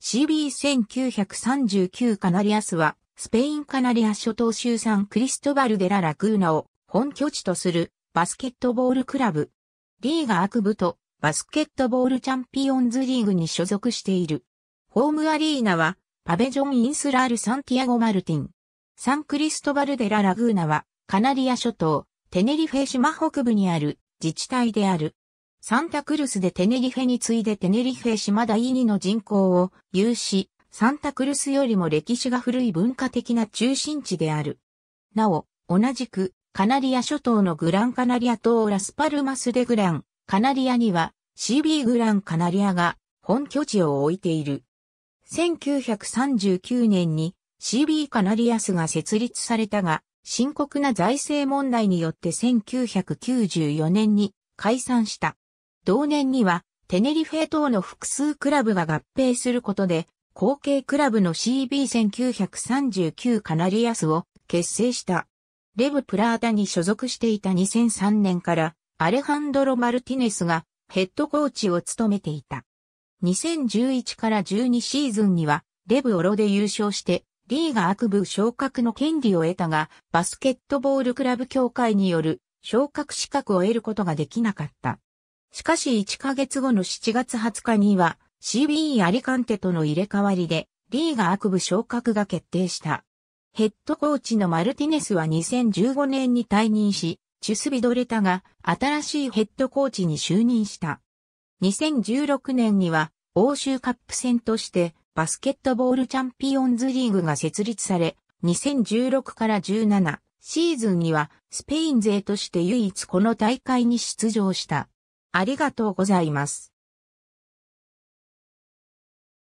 CB1939 カナリアスは、スペインカナリア諸島州産クリストバルデラ・ラグーナを本拠地とするバスケットボールクラブ。リーガアクブとバスケットボールチャンピオンズリーグに所属している。ホームアリーナはパベジョン・インスラール・サンティアゴ・マルティン。サンクリストバルデラ・ラグーナはカナリア諸島テネリフェ島北部にある自治体である。サンタクルスでテネリフェに次いでテネリフェ島第二の人口を有し、サンタクルスよりも歴史が古い文化的な中心地である。なお、同じく、カナリア諸島のグランカナリア島ラスパルマスデグラン、カナリアには CB グランカナリアが本拠地を置いている。1939年に CB カナリアスが設立されたが、深刻な財政問題によって1994年に解散した。同年には、テネリフェ等の複数クラブが合併することで、後継クラブの CB1939 カナリアスを結成した。レブ・プラータに所属していた2003年からアレハンドロ・マルティネスがヘッドコーチを務めていた。2011から12シーズンにはレブ・オロで優勝してリーガ悪部昇格の権利を得たがバスケットボールクラブ協会による昇格資格を得ることができなかった。しかし1ヶ月後の7月20日には CBE アリカンテとの入れ替わりでリーガ悪部昇格が決定した。ヘッドコーチのマルティネスは2015年に退任し、チュスビドレタが新しいヘッドコーチに就任した。2016年には欧州カップ戦としてバスケットボールチャンピオンズリーグが設立され、2016から17シーズンにはスペイン勢として唯一この大会に出場した。ありがとうございます。